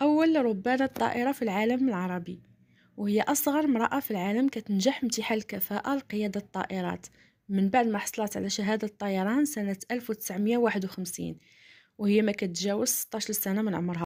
أول ربانة طائرة في العالم العربي وهي أصغر امرأة في العالم كتنجح امتحان الكفاءة لقيادة الطائرات من بعد ما حصلت على شهادة الطيران سنة 1951 وهي ما كتجاوز 16 سنة من عمرها